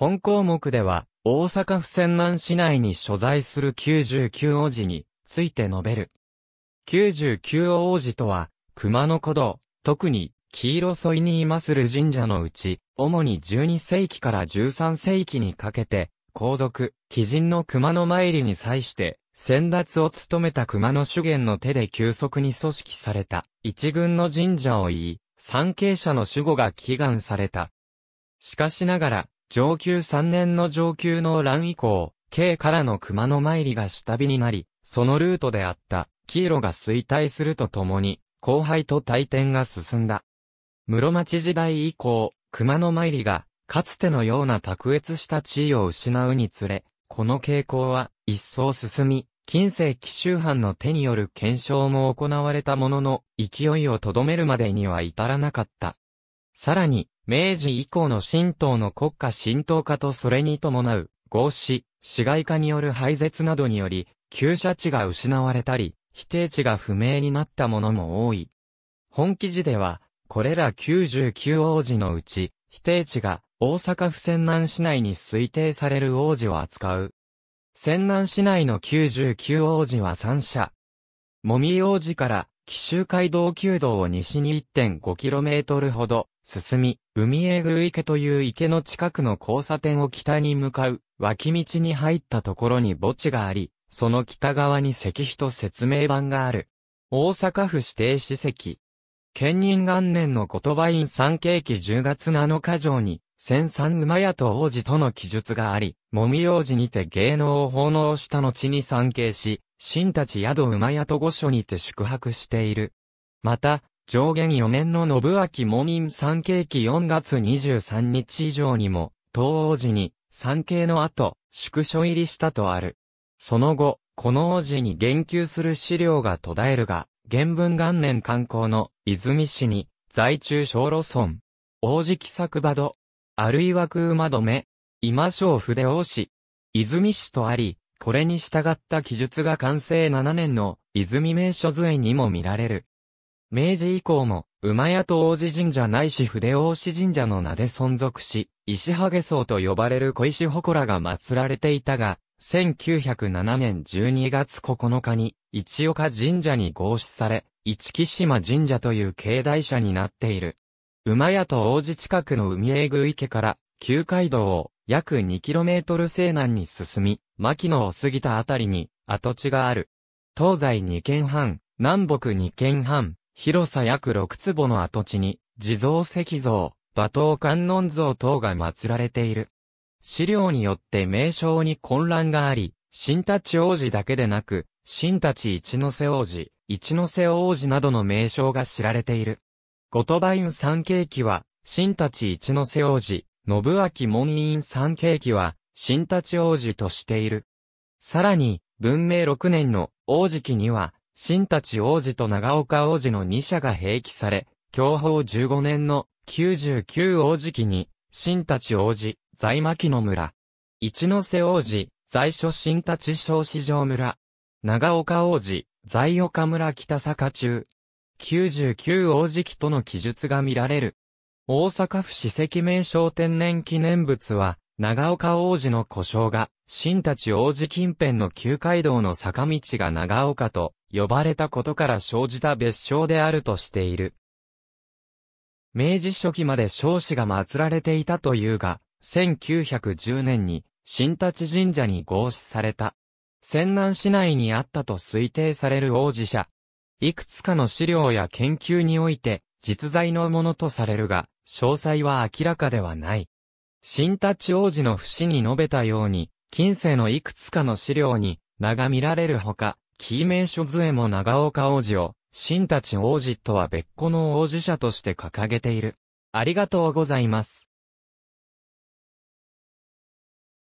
本項目では、大阪府泉南市内に所在する99王子について述べる。99王子とは、熊野古道、特に黄色沿いに今する神社のうち、主に12世紀から13世紀にかけて、皇族、貴人の熊野参りに際して、先達を務めた熊野主元の手で急速に組織された、一軍の神社を言い、参詣者の守護が祈願された。しかしながら、上級3年の上級の乱以降、K からの熊の参りが下火になり、そのルートであった、黄色が衰退するとともに、後輩と対転が進んだ。室町時代以降、熊の参りが、かつてのような卓越した地位を失うにつれ、この傾向は一層進み、近世紀州藩の手による検証も行われたものの、勢いをとどめるまでには至らなかった。さらに、明治以降の神道の国家神道化とそれに伴う、合祀、市街化による廃絶などにより、旧社地が失われたり、否定地が不明になったものも多い。本記事では、これら99王子のうち、否定地が大阪府泉南市内に推定される王子を扱う。泉南市内の99王子は3社。もみ王子から、紀州街道旧道を西に 1.5km ほど、進み、海江宮池という池の近くの交差点を北に向かう、脇道に入ったところに墓地があり、その北側に石碑と説明板がある。大阪府指定史跡。県人元年の言葉院三景期10月7日上に、千三馬屋と王子との記述があり、もみ王子にて芸能を奉納した後に参景し、新たち宿馬屋と御所にて宿泊している。また、上限4年の信明門院3景期4月23日以上にも、東王子に、3景の後、縮小入りしたとある。その後、この王子に言及する資料が途絶えるが、原文元年観光の泉市に、在中小路村、王子木作場戸、あるいは空馬止め、今小筆王子、泉市とあり、これに従った記述が完成7年の泉名所図絵にも見られる。明治以降も、馬屋と王子神社ないし筆王子神社の名で存続し、石ハゲ層と呼ばれる小石祠が祀られていたが、1907年12月9日に、市岡神社に合祀され、一木島神社という境内社になっている。馬屋と王子近くの海江宮池から、旧街道を約 2km 西南に進み、牧野を過ぎたあたりに跡地がある。東西2県半、南北2県半、広さ約6坪の跡地に、地蔵石像、馬頭観音像等が祀られている。資料によって名称に混乱があり、新立王子だけでなく、新立一ノ瀬王子、一ノ瀬王子などの名称が知られている。後鳥羽院三景記は、新立一ノ瀬王子、信明門院三景記は、新立王子としている。さらに、文明6年の王子記には、新立王子と長岡王子の2社が併記され、享保15年の99王子期に、新立王子、在牧野村。一ノ瀬王子、在所新立小市場村。長岡王子、在岡村北坂中。99王子期との記述が見られる。大阪府史跡名称天然記念物は、長岡王子の故障が、新立王子近辺の旧街道の坂道が長岡と呼ばれたことから生じた別称であるとしている。明治初期まで少子が祀られていたというが、1910年に新立神社に合祀された。泉南市内にあったと推定される王子社。いくつかの資料や研究において、実在のものとされるが、詳細は明らかではない。新立王子の節に述べたように、近世のいくつかの資料に、名が見られるほか、キー名所図絵も長岡王子を、新立王子とは別個の王子者として掲げている。ありがとうございます。